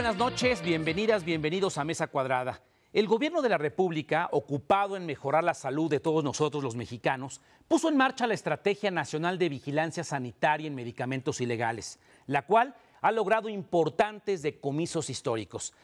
buenas noches, bienvenidas, bienvenidos a Mesa Cuadrada. El gobierno de la República, ocupado en mejorar la salud de todos nosotros los mexicanos, puso en marcha la Estrategia Nacional de Vigilancia Sanitaria en Medicamentos Ilegales, la cual ha logrado importantes decomisos históricos.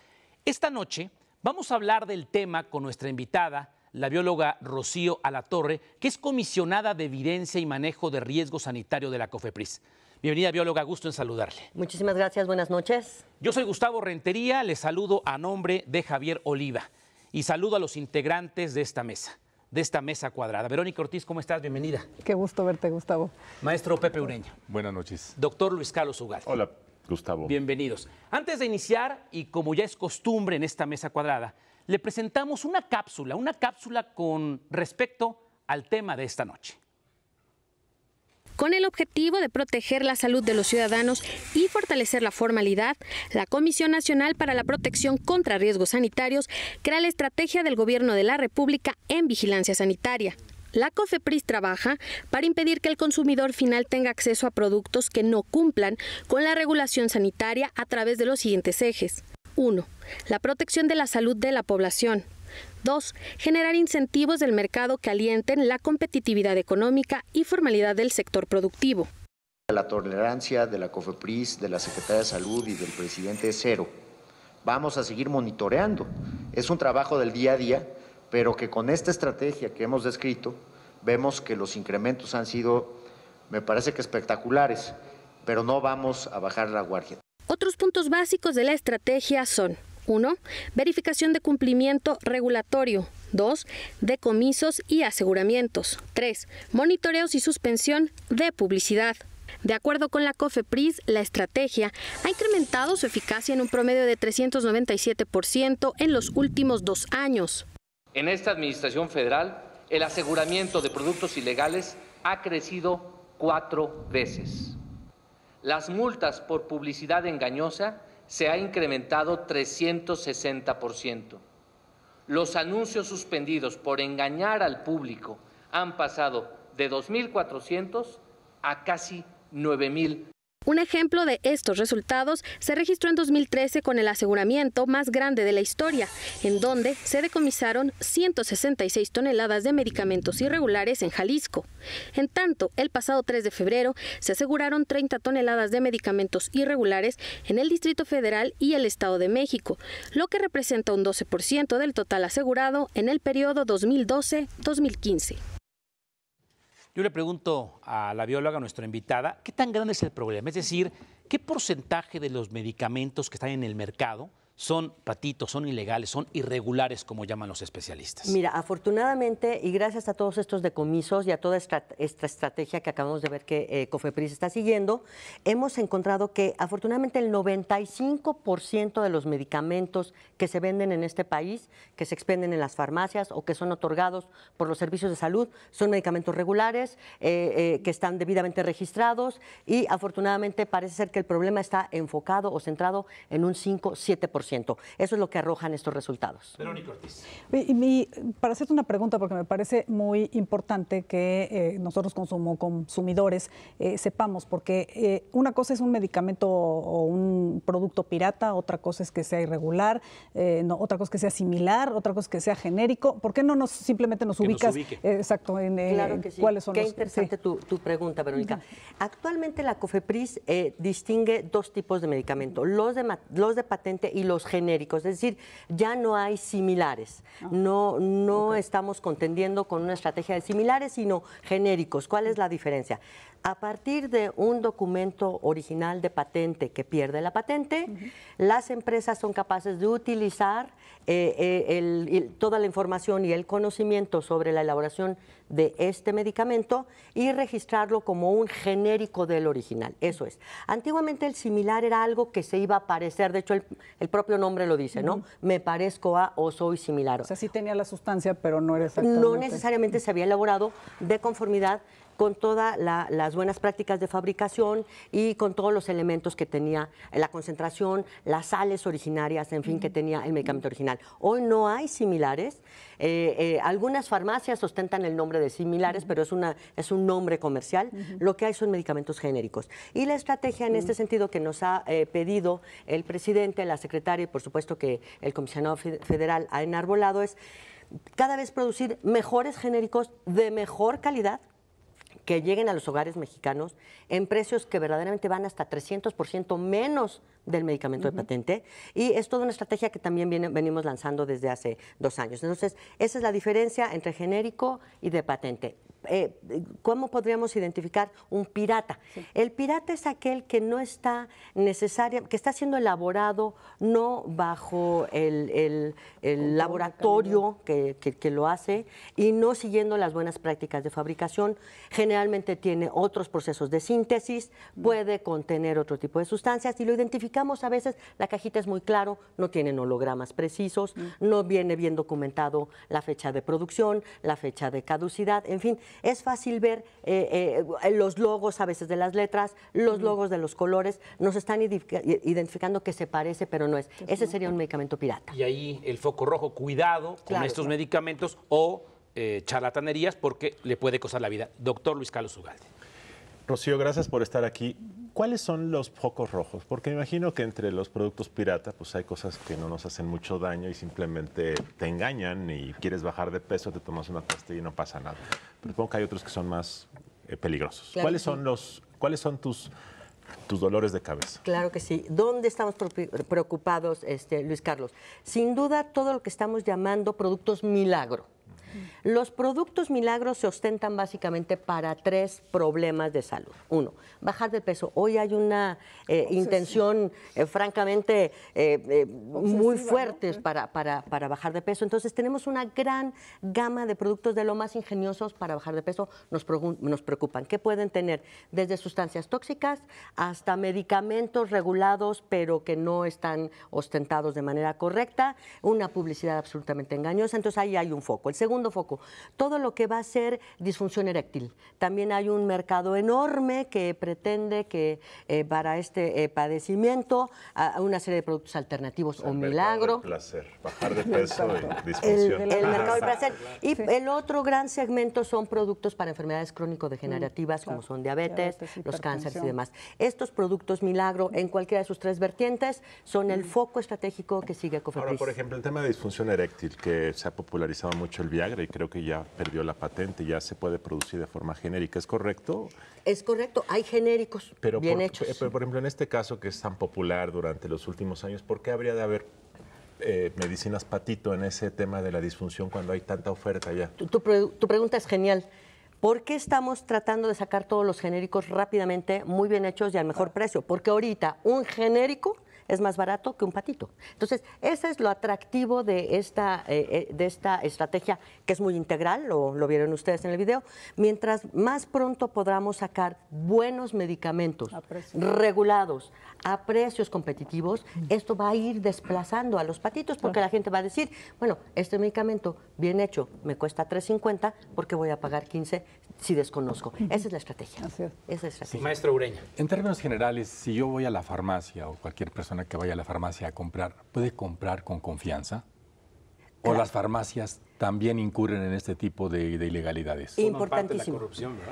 Esta noche vamos a hablar del tema con nuestra invitada, la bióloga Rocío Alatorre, que es comisionada de Evidencia y Manejo de Riesgo Sanitario de la COFEPRIS. Bienvenida, bióloga, gusto en saludarle. Muchísimas gracias, buenas noches. Yo soy Gustavo Rentería, le saludo a nombre de Javier Oliva y saludo a los integrantes de esta mesa, de esta mesa cuadrada. Verónica Ortiz, ¿cómo estás? Bienvenida. Qué gusto verte, Gustavo. Maestro Pepe Ureña. Buenas noches. Doctor Luis Carlos Ugal. Hola, Gustavo. Bienvenidos. Antes de iniciar, y como ya es costumbre en esta mesa cuadrada, le presentamos una cápsula, una cápsula con respecto al tema de esta noche. Con el objetivo de proteger la salud de los ciudadanos y fortalecer la formalidad, la Comisión Nacional para la Protección contra Riesgos Sanitarios crea la estrategia del Gobierno de la República en vigilancia sanitaria. La COFEPRIS trabaja para impedir que el consumidor final tenga acceso a productos que no cumplan con la regulación sanitaria a través de los siguientes ejes. 1. La protección de la salud de la población. Dos, Generar incentivos del mercado que alienten la competitividad económica y formalidad del sector productivo. La tolerancia de la COFEPRIS, de la Secretaría de Salud y del presidente es cero. Vamos a seguir monitoreando. Es un trabajo del día a día, pero que con esta estrategia que hemos descrito, vemos que los incrementos han sido, me parece que espectaculares, pero no vamos a bajar la guardia. Otros puntos básicos de la estrategia son 1. Verificación de cumplimiento regulatorio. 2. Decomisos y aseguramientos. 3. Monitoreos y suspensión de publicidad. De acuerdo con la COFEPRIS, la estrategia ha incrementado su eficacia en un promedio de 397% en los últimos dos años. En esta administración federal, el aseguramiento de productos ilegales ha crecido cuatro veces. Las multas por publicidad engañosa se ha incrementado 360%. Los anuncios suspendidos por engañar al público han pasado de 2.400 a casi 9.000. Un ejemplo de estos resultados se registró en 2013 con el aseguramiento más grande de la historia, en donde se decomisaron 166 toneladas de medicamentos irregulares en Jalisco. En tanto, el pasado 3 de febrero se aseguraron 30 toneladas de medicamentos irregulares en el Distrito Federal y el Estado de México, lo que representa un 12% del total asegurado en el periodo 2012-2015. Yo le pregunto a la bióloga, nuestra invitada, ¿qué tan grande es el problema? Es decir, ¿qué porcentaje de los medicamentos que están en el mercado son patitos, son ilegales, son irregulares, como llaman los especialistas. Mira, afortunadamente y gracias a todos estos decomisos y a toda esta, estrategia que acabamos de ver que eh, Cofepris está siguiendo, hemos encontrado que afortunadamente el 95% de los medicamentos que se venden en este país, que se expenden en las farmacias o que son otorgados por los servicios de salud, son medicamentos regulares, eh, eh, que están debidamente registrados y afortunadamente parece ser que el problema está enfocado o centrado en un 5-7%. Eso es lo que arrojan estos resultados. Verónica Ortiz. Y, para hacerte una pregunta, porque me parece muy importante que eh, nosotros como consumidores eh, sepamos, porque eh, una cosa es un medicamento o un producto pirata, otra cosa es que sea irregular, no, otra cosa que sea similar, otra cosa que sea genérico. ¿Por qué no nos simplemente nos que ubicas? exacto, en cuáles son los... interesante tu, pregunta, Verónica. Actualmente la COFEPRIS distingue dos tipos de medicamento, los de, los de patente y los genéricos, es decir, ya no hay similares, ah, no, no estamos contendiendo con una estrategia de similares, sino genéricos. ¿Cuál es la diferencia? A partir de un documento original de patente que pierde la patente, las empresas son capaces de utilizar eh, eh, toda la información y el conocimiento sobre la elaboración de este medicamento y registrarlo como un genérico del original. Eso es. Antiguamente el similar era algo que se iba a parecer, de hecho el, propio nombre lo dice, ¿no? Me parezco a o soy similar. O sea, sí tenía la sustancia, pero no era exactamente. No necesariamente se había elaborado de conformidad con todas las buenas prácticas de fabricación y con todos los elementos que tenía eh, la concentración, las sales originarias, en fin, que tenía el medicamento original. Hoy no hay similares. Eh, eh, algunas farmacias ostentan el nombre de similares, pero es, una, es un nombre comercial. Lo que hay son medicamentos genéricos. Y la estrategia en este sentido que nos ha pedido el presidente, la secretaria y por supuesto que el comisionado federal ha enarbolado es cada vez producir mejores genéricos de mejor calidad que lleguen a los hogares mexicanos en precios que verdaderamente van hasta 300% menos del medicamento de patente y es toda una estrategia que también venimos lanzando desde hace dos años. Entonces, esa es la diferencia entre genérico y de patente. Eh, ¿Cómo podríamos identificar un pirata? El pirata es aquel que no está necesario, que está siendo elaborado no bajo el, laboratorio que, que lo hace y no siguiendo las buenas prácticas de fabricación. Generalmente tiene otros procesos de síntesis, puede contener otro tipo de sustancias y lo identifica Digamos a veces, la cajita es muy claro, no tienen hologramas precisos, mm. no viene bien documentado la fecha de producción, la fecha de caducidad, en fin, es fácil ver eh, eh, los logos a veces de las letras, los mm. logos de los colores, nos están identificando que se parece, pero no es. Ese sería un medicamento pirata. Y ahí el foco rojo, cuidado con estos medicamentos o eh, charlatanerías porque le puede costar la vida. Doctor Luis Carlos Ugalde. Rocío, gracias por estar aquí. ¿Cuáles son los focos rojos? Porque me imagino que entre los productos pirata, pues hay cosas que no nos hacen mucho daño y simplemente te engañan y quieres bajar de peso, te tomas una pastilla y no pasa nada. Pero supongo que hay otros que son más eh, peligrosos. ¿Cuáles son los, cuáles son tus tus dolores de cabeza. Claro que sí. ¿Dónde estamos preocupados, este, Luis Carlos? Sin duda, todo lo que estamos llamando productos milagro. Los productos milagros se ostentan básicamente para tres problemas de salud. Uno, bajar de peso. Hoy hay una eh, intención, eh, francamente, eh, muy fuerte para, bajar de peso. Entonces tenemos una gran gama de productos de lo más ingeniosos para bajar de peso. Nos, nos preocupan. ¿Qué pueden tener? Desde sustancias tóxicas hasta medicamentos regulados, pero que no están ostentados de manera correcta. Una publicidad absolutamente engañosa. Entonces ahí hay un foco. El segundo foco. Todo lo que va a ser disfunción eréctil. También hay un mercado enorme que pretende que eh, para este eh, padecimiento una serie de productos alternativos o milagro. El placer, bajar de peso y disfunción. El, mercado del placer. Y el otro gran segmento son productos para enfermedades crónico-degenerativas, mm, como son diabetes, los cánceres y demás. Estos productos milagro, en cualquiera de sus tres vertientes, son el mm. foco estratégico que sigue Cofepris. Ahora, por ejemplo, el tema de disfunción eréctil, que se ha popularizado mucho el viaje y creo que ya perdió la patente, ya se puede producir de forma genérica. ¿Es correcto? Es correcto, hay genéricos bien hechos. Eh, pero, por ejemplo, en este caso que es tan popular durante los últimos años, ¿por qué habría de haber eh, medicinas patito en ese tema de la disfunción cuando hay tanta oferta ya? tu pregunta es genial. ¿Por qué estamos tratando de sacar todos los genéricos rápidamente, muy bien hechos y al mejor ah. precio? Porque ahorita un genérico es más barato que un patito. Entonces, ese es lo atractivo de esta, eh, eh, de esta estrategia, que es muy integral, lo, vieron ustedes en el video. Mientras más pronto podamos sacar buenos medicamentos regulados a precios competitivos, esto va a ir desplazando a los patitos, porque la gente va a decir, bueno, este medicamento bien hecho me cuesta 3.50, porque voy a pagar 15 si desconozco. Esa es la estrategia. Maestro Ureña. En términos generales, si yo voy a la farmacia o cualquier persona que vaya a la farmacia a comprar, ¿puede comprar con confianza? ¿O las farmacias también incurren en este tipo de, de ilegalidades? Importantísimo.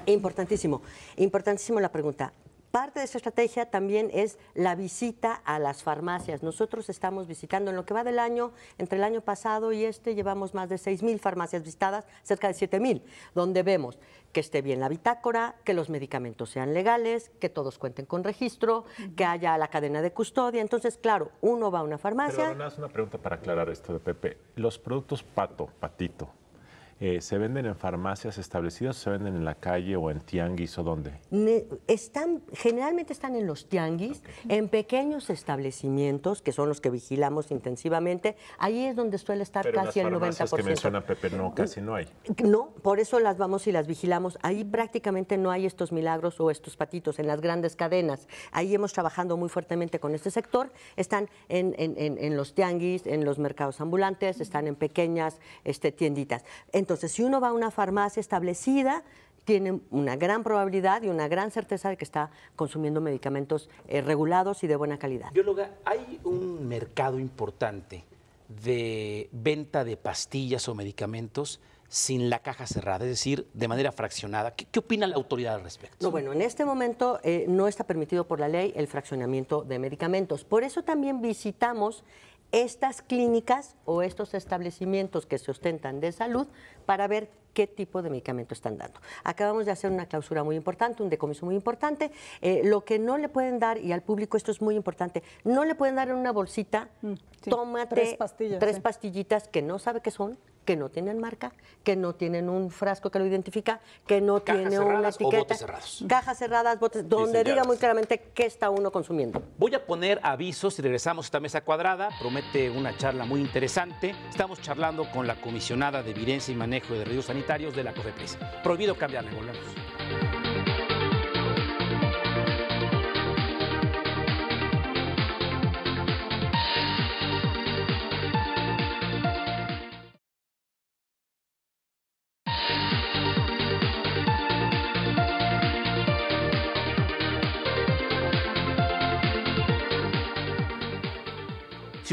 Importantísimo. Importantísimo la pregunta. Parte de esa estrategia también es la visita a las farmacias. Nosotros estamos visitando en lo que va del año, entre el año pasado y este, llevamos más de 6.000 farmacias visitadas, cerca de 7.000, donde vemos que esté bien la bitácora, que los medicamentos sean legales, que todos cuenten con registro, que haya la cadena de custodia. Entonces, claro, uno va a una farmacia. Pero, una pregunta para aclarar esto de Pepe. Los productos pato, patito, eh, ¿se venden en farmacias establecidas se venden en la calle o en tianguis o dónde? están, generalmente están en los tianguis, en pequeños establecimientos, que son los que vigilamos intensivamente. Ahí es donde suele estar casi el 90%. que menciona Pepe, no, casi no hay. No, por eso las vamos y las vigilamos. Ahí prácticamente no hay estos milagros o estos patitos en las grandes cadenas. Ahí hemos trabajado muy fuertemente con este sector. Están en, los tianguis, en los mercados ambulantes, están en pequeñas este, tienditas. Entonces, si uno va a una farmacia establecida, tiene una gran probabilidad y una gran certeza de que está consumiendo medicamentos eh, regulados y de buena calidad. Bióloga, hay un mercado importante de venta de pastillas o medicamentos sin la caja cerrada, es decir, de manera fraccionada. ¿Qué, opina la autoridad al respecto? bueno, en este momento eh, no está permitido por la ley el fraccionamiento de medicamentos. Por eso también visitamos estas clínicas o estos establecimientos que se ostentan de salud para ver qué tipo de medicamento están dando. Acabamos de hacer una clausura muy importante, un decomiso muy importante. Eh, lo que no le pueden dar, y al público esto es muy importante, no le pueden dar en una bolsita, mm, toma tres, pastillas, tres pastillitas que no sabe qué son, que no tienen marca, que no tienen un frasco que lo identifica, que no tienen tiene una etiqueta. O botes Cajas cerradas, botes, donde diga muy claramente qué está uno consumiendo. Voy a poner avisos y regresamos a esta mesa cuadrada. Promete una charla muy interesante. Estamos charlando con la comisionada de Evidencia y Manejo de Ríos Sanitarios de la COFEPRIS. Prohibido cambiarle, volvemos.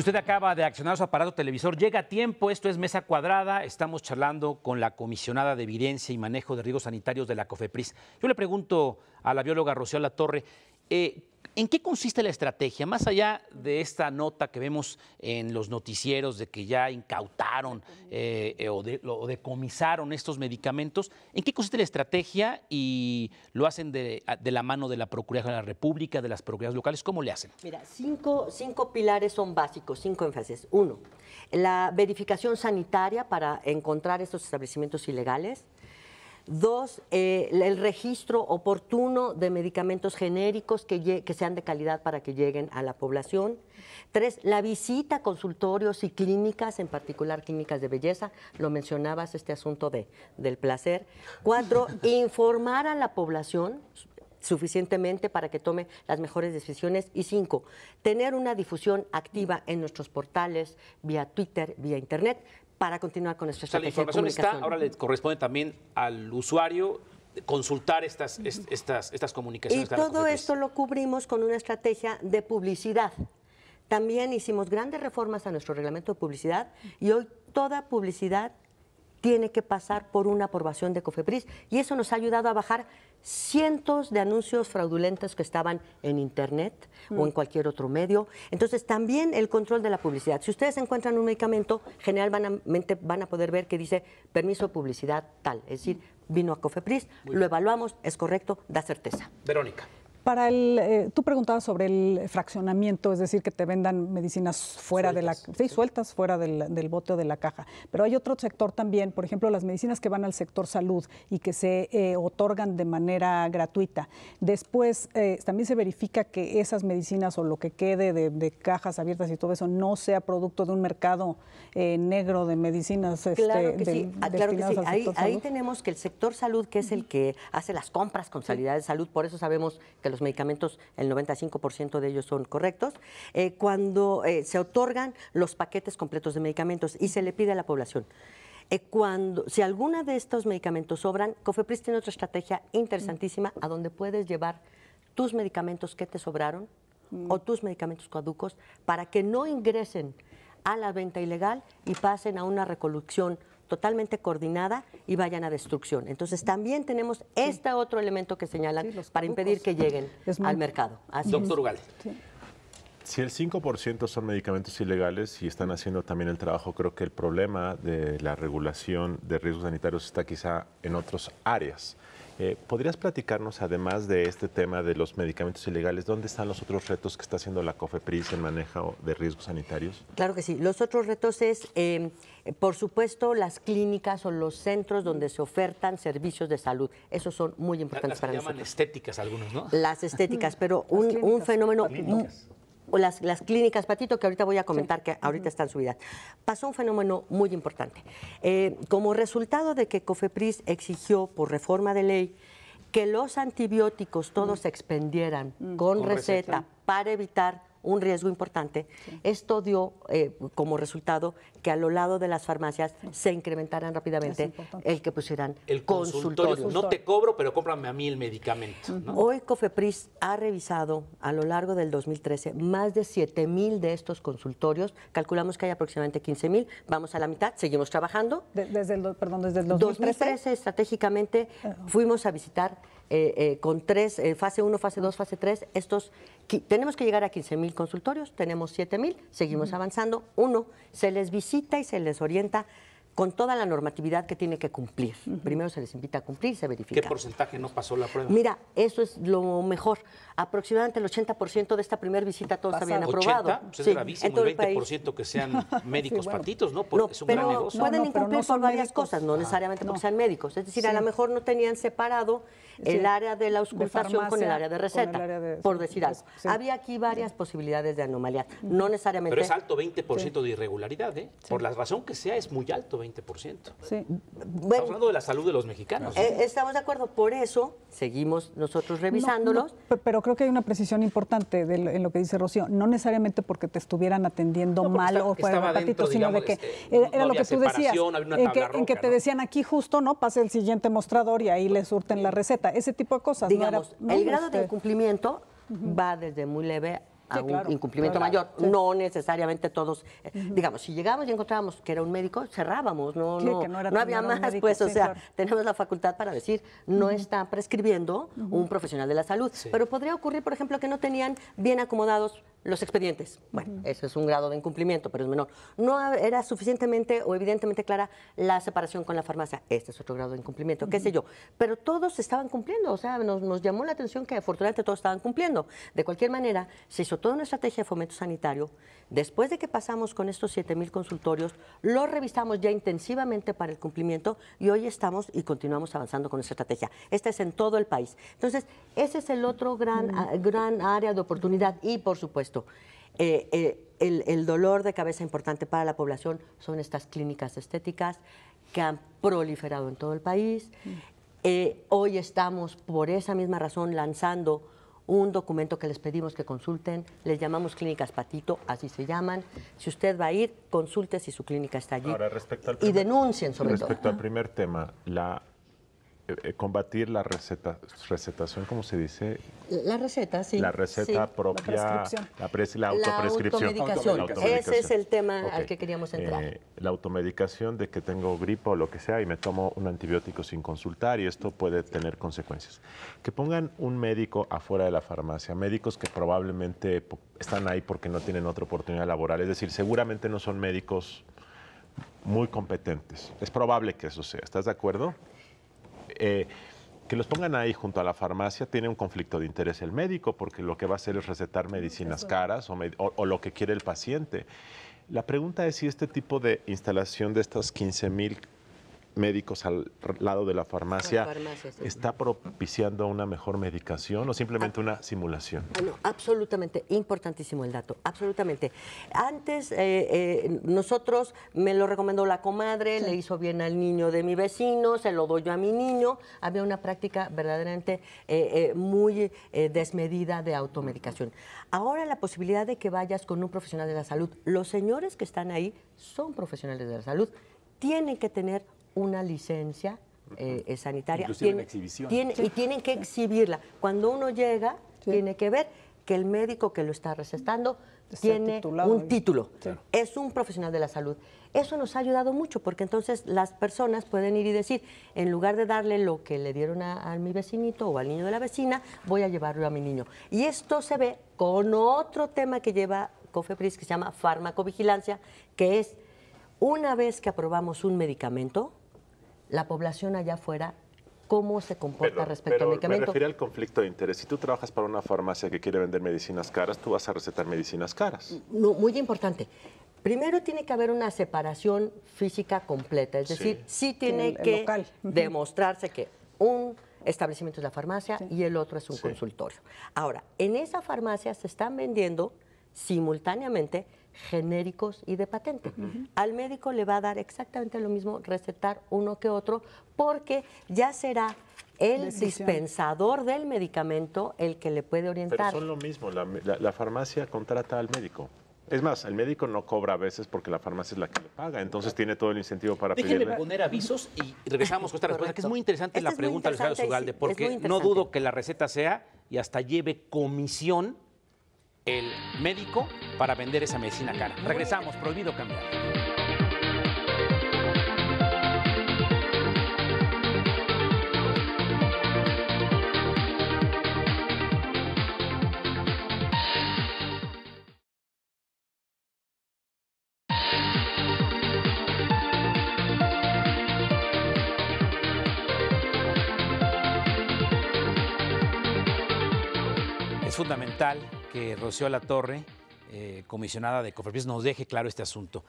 usted acaba de accionar su aparato televisor, llega a tiempo. Esto es Mesa Cuadrada. Estamos charlando con la comisionada de Evidencia y Manejo de Riesgos Sanitarios de la COFEPRIS. Yo le pregunto a la bióloga Rocío La Torre, eh, ¿En qué consiste la estrategia? Más allá de esta nota que vemos en los noticieros de que ya incautaron eh, eh, o, decomisaron estos medicamentos, ¿en qué consiste la estrategia y lo hacen de, la mano de la Procuraduría de la República, de las Procuradurías locales? ¿Cómo le hacen? Mira, cinco, cinco pilares son básicos, cinco énfasis. Uno, la verificación sanitaria para encontrar estos establecimientos ilegales. Dos, eh, el registro oportuno de medicamentos genéricos que, sean de calidad para que lleguen a la población. Tres, la visita a consultorios y clínicas, en particular clínicas de belleza. Lo mencionabas, este asunto de, del placer. Cuatro, informar a la población suficientemente para que tome las mejores decisiones. Y cinco, tener una difusión activa en nuestros portales, vía Twitter, vía Internet, para continuar con nuestra la información Está, ahora le corresponde también al usuario consultar estas, estas, estas comunicaciones. Y todo esto lo cubrimos con una estrategia de publicidad. También hicimos grandes reformas a nuestro reglamento de publicidad y hoy toda publicidad tiene que pasar por una aprobación de COFEPRIS y eso nos ha ayudado a bajar cientos de anuncios fraudulentos que estaban en Internet o en mm. cualquier otro medio. Entonces, también el control de la publicidad. Si ustedes encuentran un medicamento, generalmente van a poder ver que dice permiso de publicidad tal. Es decir, mm. vino a COFEPRIS, lo evaluamos, es correcto, da certeza. Verónica. Para el, eh, tú preguntabas sobre el fraccionamiento, es decir, que te vendan medicinas fuera de la, sí, sueltas fuera del, bote o de la caja. Pero hay otro sector también, por ejemplo, las medicinas que van al sector salud y que se eh, otorgan de manera gratuita. Después eh, también se verifica que esas medicinas o lo que quede de, cajas abiertas y todo eso no sea producto de un mercado negro de medicinas. sí, este, claro que sí. Ah, ahí, ahí, tenemos que el sector salud, que es el que hace las compras con salida de salud, por eso sabemos que los medicamentos, el 95% de ellos son correctos, eh, cuando eh, se otorgan los paquetes completos de medicamentos y se le pide a la población. Eh, cuando, si alguna de estos medicamentos sobran, Cofepris tiene otra estrategia interesantísima a donde puedes llevar tus medicamentos que te sobraron o mm. tus medicamentos caducos para que no ingresen a la venta ilegal y pasen a una recolección totalmente coordinada y vayan a destrucción. Entonces también tenemos este otro elemento que señalan para impedir que lleguen al mercado. Así Doctor Ugal. Si el 5% son medicamentos ilegales y están haciendo también el trabajo, creo que el problema de la regulación de riesgos sanitarios está quizá en otras áreas. Eh, ¿Podrías platicarnos, además de este tema de los medicamentos ilegales, dónde están los otros retos que está haciendo la COFEPRIS en manejo de riesgos sanitarios? Claro que sí. Los otros retos es, em, eh, por supuesto, las clínicas o los centros donde se ofertan servicios de salud. Esos son muy importantes para nosotros. Las estéticas algunos, ¿no? Las estéticas, pero un, fenómeno las, las clínicas Patito, que ahorita voy a comentar que ahorita está en están subidas. Pasó un fenómeno muy importante. Eh, como resultado de que COFEPRIS exigió por reforma de ley que los antibióticos todos se expendieran mm. con, receta para evitar un riesgo importante. Esto dio eh, como resultado que a lo lado de las farmacias se incrementaran rápidamente el que pusieran el consultorio. No te cobro, pero cómprame a mí el medicamento. Hoy Cofepris ha revisado a lo largo del 2013 más de 7 mil de estos consultorios. Calculamos que hay aproximadamente 15 mil. Vamos a la mitad, seguimos trabajando. desde el, perdón, desde el 2013. estratégicamente ah. fuimos a visitar eh, eh, con tres, fase 1, fase 2, fase 3, estos, tenemos que llegar a 15 mil consultorios, tenemos 7000 mil, seguimos avanzando. Uno, se les visita y se les orienta con toda la normatividad que tiene que cumplir. Primero se les invita a cumplir se verifica. ¿Qué porcentaje no pasó la prueba? Mira, eso es lo mejor. Aproximadamente el 80% de esta primera visita todos habían aprobado. ¿80? Pues es gravísimo, el 20% que sean médicos patitos, ¿no? Porque es un gran negocio. Pueden incumplir por varias cosas, no ah, necesariamente porque sean médicos. Es decir, a lo mejor no tenían separado el área de la auscultación con el área de receta, por decir algo. Había aquí varias posibilidades de anomalía, no necesariamente... Pero es alto 20% de irregularidad, ¿eh? Por la razón que sea, es muy alto 20%. estamos hablando de la salud de los mexicanos. Eh, estamos de acuerdo, por eso seguimos nosotros revisándolos. pero creo que hay una precisión importante de en lo que dice Rocío, no necesariamente porque te estuvieran atendiendo mal o fuera ratito, sino de que este, era lo que tú decías, en que, te decían aquí justo, ¿no? Pase el siguiente mostrador y ahí le surten la receta, ese tipo de cosas. Digamos, el grado de incumplimiento va desde muy leve a un incumplimiento mayor. No necesariamente todos, eh, digamos, si llegamos y encontrábamos que era un médico, cerrábamos, no, no, no, había más, pues, o sea, tenemos la facultad para decir, no está prescribiendo un profesional de la salud. Pero podría ocurrir, por ejemplo, que no tenían bien acomodados los expedientes. Bueno, ese es un grado de incumplimiento, pero es menor. No era suficientemente o evidentemente clara la separación con la farmacia. Este es otro grado de incumplimiento, qué sé yo. Pero todos estaban cumpliendo, o sea, nos, llamó la atención que afortunadamente todos estaban cumpliendo. De cualquier manera, se hizo toda una estrategia de fomento sanitario. Después de que pasamos con estos 7.000 consultorios, lo revisamos ya intensivamente para el cumplimiento y hoy estamos y continuamos avanzando con esa estrategia. Esta es en todo el país. Entonces, ese es el otro gran, gran área de oportunidad y, por supuesto, eh, eh, el, dolor de cabeza importante para la población son estas clínicas estéticas que han proliferado en todo el país. Mm. Eh, hoy estamos, por esa misma razón, lanzando un documento que les pedimos que consulten. Les llamamos clínicas patito, así se llaman. Si usted va a ir, consulte si su clínica está allí. y denuncien sobre todo. Respecto al primer tema, la eh, eh, combatir la receta, recetación, como se dice? La receta, sí. La receta propia, la, autoprescripción. La automedicación. Ese es el tema al que queríamos entrar. Eh, la automedicación de que tengo gripa o lo que sea y me tomo un antibiótico sin consultar y esto puede tener consecuencias. Que pongan un médico afuera de la farmacia, médicos que probablemente están ahí porque no tienen otra oportunidad laboral, es decir, seguramente no son médicos muy competentes. Es probable que eso sea. ¿Estás de acuerdo? Eh, que los pongan ahí junto a la farmacia tiene un conflicto de interés el médico, porque lo que va a hacer es recetar medicinas caras o, lo que quiere el paciente. La pregunta es si este tipo de instalación de estas 15 mil médicos al lado de la farmacia, está propiciando una mejor medicación o simplemente ah. una simulación? Bueno, absolutamente, importantísimo el dato, absolutamente. Antes eh, eh, nosotros, me lo recomendó la comadre, le hizo bien al niño de mi vecino, se lo doy yo a mi niño, había una práctica verdaderamente eh, muy desmedida de automedicación. Ahora la posibilidad de que vayas con un profesional de la salud, los señores que están ahí son profesionales de la salud, tienen que tener una licencia eh, sanitaria. Tiene, Y tienen que exhibirla. Cuando uno llega, tiene que ver que el médico que lo está recetando tiene un título. Es un profesional de la salud. Eso nos ha ayudado mucho porque entonces las personas pueden ir y decir, en lugar de darle lo que le dieron a, mi vecinito o al niño de la vecina, voy a llevarlo a mi niño. Y esto se ve con otro tema que lleva COFEPRIS que se llama farmacovigilancia, que es una vez que aprobamos un medicamento, la población allá afuera cómo se comporta respecto al medicamento. Me refiero al conflicto de interés. Si tú trabajas para una farmacia que quiere vender medicinas caras, tú vas a recetar medicinas caras. No, muy importante. Primero tiene que haber una separación física completa, es decir, sí, tiene que demostrarse que un establecimiento es la farmacia y el otro es un consultorio. Ahora, en esa farmacia se están vendiendo simultáneamente genéricos y de patente. Al médico le va a dar exactamente lo mismo recetar uno que otro porque ya será el dispensador del medicamento el que le puede orientar. Pero son lo mismo, la, farmacia contrata al médico. Es más, el médico no cobra a veces porque la farmacia es la que le paga, entonces tiene todo el incentivo para pedirle pedirle. poner avisos y regresamos con esta respuesta, que es muy interesante la pregunta del señor porque no dudo que la receta sea y hasta lleve comisión el médico para vender esa medicina cara. Regresamos, prohibido cambiar. Es fundamental que Rocío La Torre, eh, comisionada de Cofepris, nos deje claro este asunto.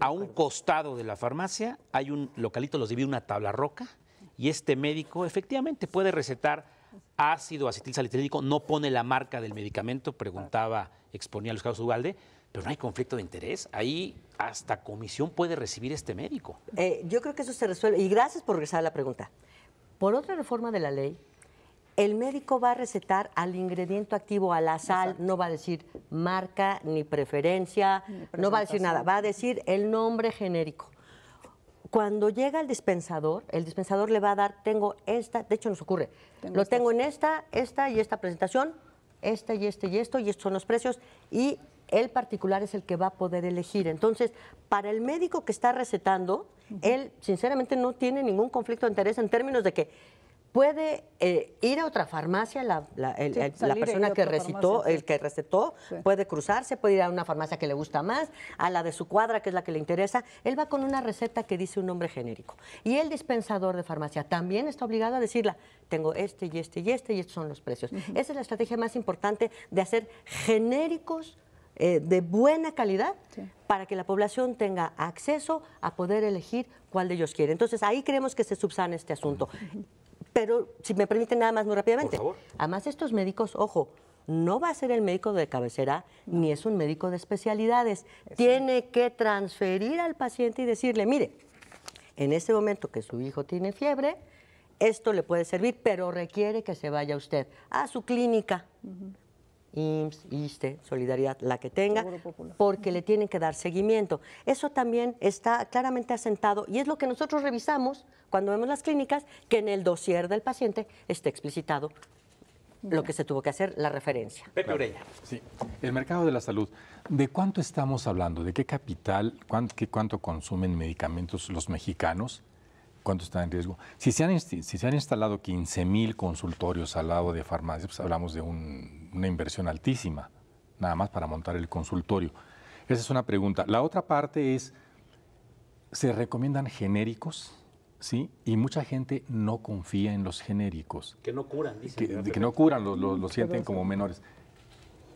a un costado de la farmacia hay un localito, los divide una tabla roca, y este médico efectivamente puede recetar ácido acetilsalicílico, no pone la marca del medicamento, preguntaba, exponía Luis Carlos Ugalde, pero no hay conflicto de interés. Ahí hasta comisión puede recibir este médico. Eh, yo creo que eso se resuelve. Y gracias por regresar a la pregunta. Por otra reforma de la ley, el médico va a recetar al ingrediente activo, a la sal, no va a decir marca ni preferencia, no va a decir nada, va a decir el nombre genérico. Cuando llega el dispensador, el dispensador le va a dar, tengo esta, de hecho nos ocurre, lo tengo en esta, esta y esta presentación, esta y este y esto, y estos son los precios, y el particular es el que va a poder elegir. Entonces, para el médico que está recetando, él sinceramente no tiene ningún conflicto de interés en términos de que puede eh, ir a otra farmacia, la, persona que recitó, el que recetó, puede cruzarse, puede ir a una farmacia que le gusta más, a la de su cuadra, que es la que le interesa. Él va con una receta que dice un nombre genérico. Y el dispensador de farmacia también está obligado a decirla, tengo este y este y este y estos son los precios. Esa es la estrategia más importante de hacer genéricos eh, de buena calidad para que la población tenga acceso a poder elegir cuál de ellos quiere. Entonces ahí creemos que se subsane este asunto. Pero si me permite nada más muy rápidamente. Por favor. Además, estos médicos, ojo, no va a ser el médico de cabecera ni es un médico de especialidades. Tiene que transferir al paciente y decirle, mire, en este momento que su hijo tiene fiebre, esto le puede servir, pero requiere que se vaya usted a su clínica. IMSS, ISTE, Solidaridad, la que tenga, porque le tienen que dar seguimiento. Eso también está claramente asentado y es lo que nosotros revisamos cuando vemos las clínicas, que en el dossier del paciente esté explicitado lo que se tuvo que hacer, la referencia. Pepe Sí, el mercado de la salud. ¿De cuánto estamos hablando? ¿De qué capital? Cuánto, qué, ¿Cuánto consumen medicamentos los mexicanos? ¿Cuánto está en riesgo? Si se han, instalado 15.000 mil consultorios al lado de farmacias, pues, hablamos de un una inversión altísima, nada más para montar el consultorio. Esa es una pregunta. La otra parte es, se recomiendan genéricos, ¿sí? Y mucha gente no confía en los genéricos. Que no curan, dicen. Que, no curan, lo, sienten como menores.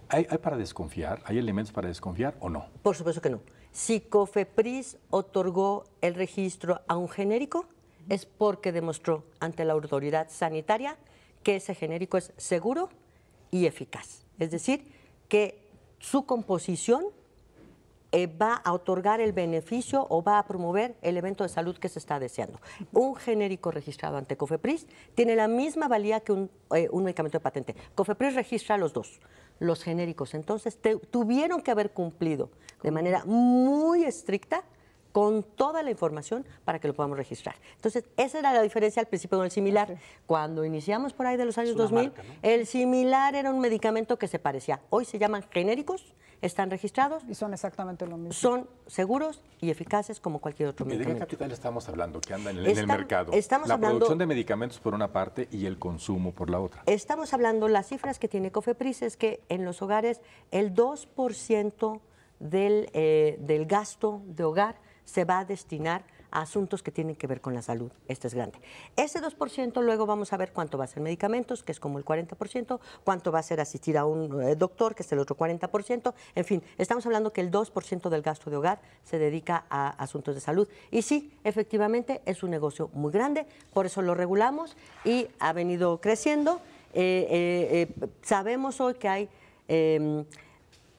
¿Hay, ¿Hay, para desconfiar? ¿Hay elementos para desconfiar o no? Por supuesto que no. Si COFEPRIS otorgó el registro a un genérico, es porque demostró ante la autoridad sanitaria que ese genérico es seguro y eficaz. Es decir, que su composición eh, va a otorgar el beneficio o va a promover el evento de salud que se está deseando. Un genérico registrado ante COFEPRIS tiene la misma valía que un, eh, medicamento de patente. COFEPRIS registra los dos. Los genéricos entonces tuvieron que haber cumplido de manera muy estricta con toda la información para que lo podamos registrar. Entonces, esa era la diferencia al principio con el similar. Cuando iniciamos por ahí de los años 2000, el similar era un medicamento que se parecía. Hoy se llaman genéricos, están registrados. Y son exactamente lo mismo. Son seguros y eficaces como cualquier otro medicamento. ¿De qué capital estamos hablando que anda en el, mercado? Estamos la producción de medicamentos por una parte y el consumo por la otra. Estamos hablando, las cifras que tiene Cofepris es que en los hogares el 2% del, eh, del gasto de hogar se va a destinar a asuntos que tienen que ver con la salud. Este es grande. Ese 2% luego vamos a ver cuánto va a ser medicamentos, que es como el 40%, cuánto va a ser asistir a un eh, doctor, que es el otro 40%. En fin, estamos hablando que el 2% del gasto de hogar se dedica a asuntos de salud. Y sí, efectivamente es un negocio muy grande, por eso lo regulamos y ha venido creciendo. Eh, eh, sabemos hoy que hay em,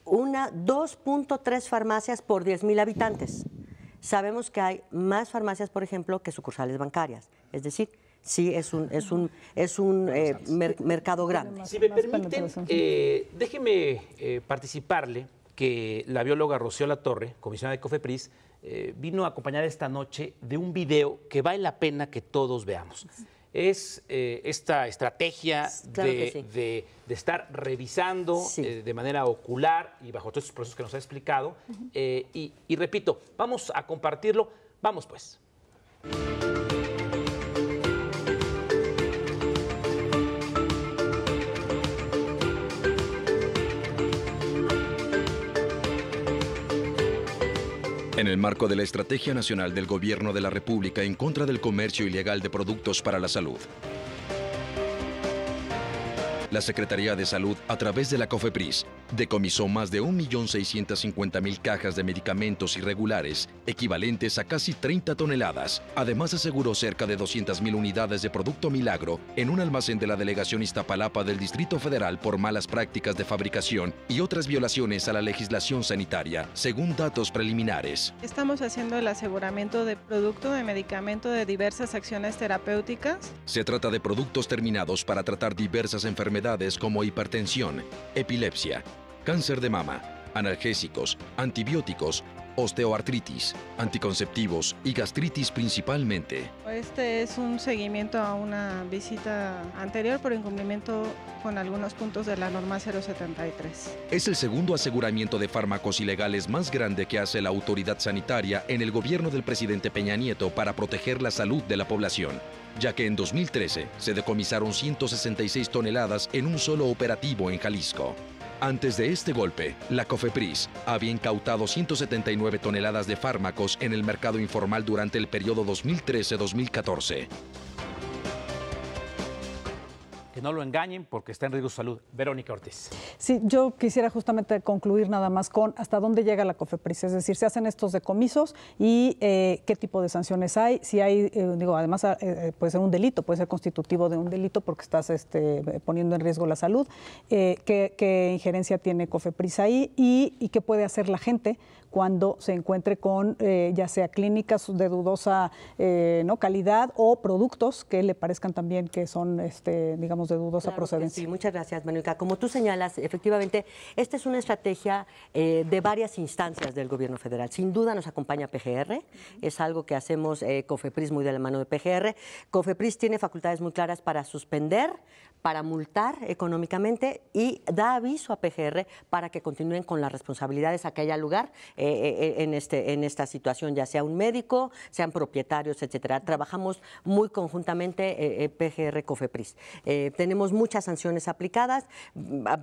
una 2.3 farmacias por 10.000 habitantes. Sabemos que hay más farmacias, por ejemplo, que sucursales bancarias. Es decir, sí es un, es un, es un eh, mercado grande. Si me permiten, eh, déjeme eh, participarle que la bióloga Rocío Torre, comisionada de COFEPRIS, vino a acompañar esta noche de un video que vale la pena que todos veamos es eh, esta estrategia de, estar revisando eh, de manera ocular y bajo todos estos procesos que nos ha explicado. Eh, y, repito, vamos a compartirlo. Vamos pues. En el marco de la Estrategia Nacional del Gobierno de la República en contra del comercio ilegal de productos para la salud, la Secretaría de Salud, a través de la COFEPRIS, decomisó más de 1.650.000 cajas de medicamentos irregulares, equivalentes a casi 30 toneladas. Además, aseguró cerca de 200.000 unidades de producto milagro en un almacén de la delegación Iztapalapa del Distrito Federal por malas prácticas de fabricación y otras violaciones a la legislación sanitaria, según datos preliminares. Estamos haciendo el aseguramiento de producto de medicamento de diversas acciones terapéuticas. Se trata de productos terminados para tratar diversas enfermedades como hipertensión, epilepsia, cáncer de mama, analgésicos, antibióticos osteoartritis, anticonceptivos y gastritis principalmente. Este es un seguimiento a una visita anterior por incumplimiento con algunos puntos de la norma 073. Es el segundo aseguramiento de fármacos ilegales más grande que hace la autoridad sanitaria en el gobierno del presidente Peña Nieto para proteger la salud de la población ya que en 2013 se decomisaron 166 toneladas en un solo operativo en Jalisco. Antes de este golpe, la COFEPRIS había incautado 179 toneladas de fármacos en el mercado informal durante el periodo 2013-2014 que no lo engañen porque está en riesgo su salud. Verónica Ortiz. Sí, yo quisiera justamente concluir nada más con hasta dónde llega la COFEPRIS, es decir, se hacen estos decomisos y eh, qué tipo de sanciones hay, si hay, eh, digo, además eh, puede ser un delito, puede ser constitutivo de un delito porque estás este, poniendo en riesgo la salud, qué, injerencia tiene COFEPRIS ahí y qué puede hacer la gente cuando se encuentre con eh, ya sea clínicas de dudosa eh, ¿no? calidad o productos que le parezcan también que son, este, digamos, de dudosa procedencia. Sí, muchas gracias, Manuica. Como tú señalas, efectivamente, esta es una estrategia eh, de varias instancias del gobierno federal. Sin duda nos acompaña PGR, es algo que hacemos COFEPRIS muy de la mano de PGR. COFEPRIS tiene facultades muy claras para suspender, para multar económicamente y da aviso a PGR para que continúen con las responsabilidades a que haya lugar eh, eh, en, este, en esta situación, ya sea un médico, sean propietarios, etcétera. Trabajamos muy conjuntamente eh, PGR Cofepris. tenemos muchas sanciones aplicadas. Mm, ah,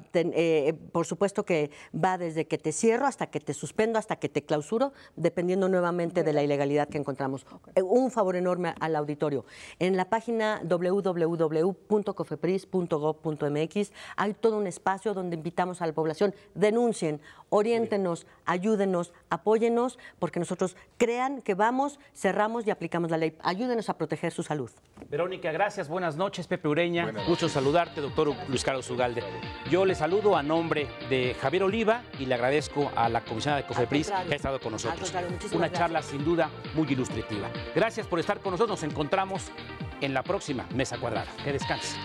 por supuesto que va desde que te cierro hasta que te suspendo, hasta que te clausuro, dependiendo nuevamente de la ilegalidad que encontramos. Un favor enorme al auditorio. En la página www.cofepris.gov.mx hay todo un espacio donde invitamos a la población, denuncien, oriéntenos, ayúdenos, apóyenos, porque nosotros crean que vamos, cerramos y aplicamos la ley. Ayúdenos a proteger su salud. Verónica, gracias, buenas noches, Pepe Ureña. Mucho saludarte, doctor Luis Carlos Ugalde. Yo le saludo a nombre de Javier Oliva y le agradezco a la comisionada de COFEPRIS que ha estado con nosotros. Una charla sin duda muy ilustrativa. Gracias por estar con nosotros. Nos encontramos en la próxima Mesa Cuadrada. Que descanse.